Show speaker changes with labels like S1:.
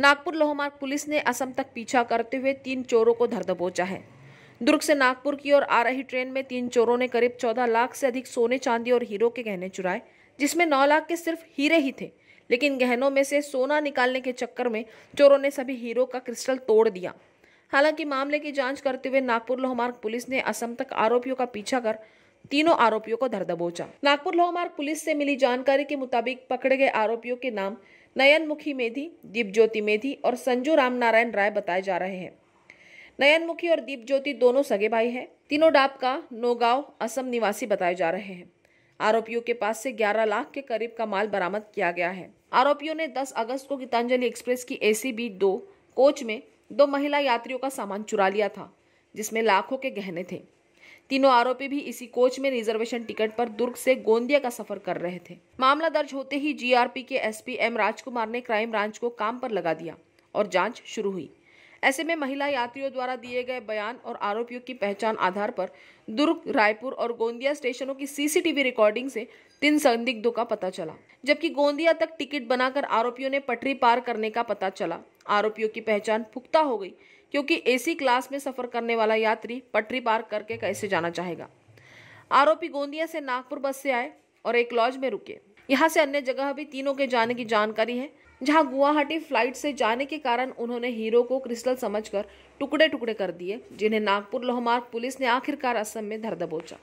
S1: नागपुर लोहमार्ग पुलिस ने असम तक पीछा करते हुए तीन चोरों को धर दबोचा है दुर्ग से नागपुर की ओर आ रही ट्रेन में तीन चोरों ने करीब 14 लाख से अधिक सोने चांदी और हीरो के गहने चुराए जिसमें 9 लाख के सिर्फ हीरे ही थे लेकिन गहनों में से सोना निकालने के चक्कर में चोरों ने सभी हीरो का क्रिस्टल तोड़ दिया हालांकि मामले की जांच करते हुए नागपुर लोहमार्ग पुलिस ने असम तक आरोपियों का पीछा कर तीनों आरोपियों को धर दबोचा नागपुर लोहमार्ग पुलिस से मिली जानकारी के मुताबिक पकड़े गए आरोपियों के नाम नयनमुखी मेधी दीप ज्योति मेधी और संजू राम नारायण राय बताए जा रहे हैं नयनमुखी और दीप ज्योति दोनों सगे भाई हैं तीनों डाप का नोगांव असम निवासी बताए जा रहे हैं आरोपियों के पास से 11 लाख के करीब का माल बरामद किया गया है आरोपियों ने 10 अगस्त को गीतांजलि एक्सप्रेस की ए सी बी दो कोच में दो महिला यात्रियों का सामान चुरा लिया था जिसमें लाखों के गहने थे तीनों आरोपी भी इसी कोच में रिजर्वेशन टिकट पर दुर्ग से गोंदिया का सफर कर रहे थे मामला दर्ज होते ही जीआरपी के एसपी एम राजकुमार ने क्राइम ब्रांच को काम पर लगा दिया और जांच शुरू हुई ऐसे में महिला यात्रियों द्वारा दिए गए बयान और आरोपियों की पहचान आधार पर दुर्ग रायपुर और गोंदिया स्टेशनों की सीसीटीवी रिकॉर्डिंग से तीन संदिग्धों का पता चला जबकि गोंदिया तक टिकट बनाकर आरोपियों ने पटरी पार करने का पता चला आरोपियों की पहचान पुख्ता हो गई क्योंकि एसी क्लास में सफर करने वाला यात्री पटरी पार करके कैसे जाना चाहेगा आरोपी गोंदिया से नागपुर बस से आए और एक लॉज में रुके यहाँ से अन्य जगह भी तीनों के जाने की जानकारी है जहां गुवाहाटी फ्लाइट से जाने के कारण उन्होंने हीरो को क्रिस्टल समझकर टुकड़े टुकड़े कर दिए जिन्हें नागपुर लोहमार्ग पुलिस ने आखिरकार असम में धर दबोचा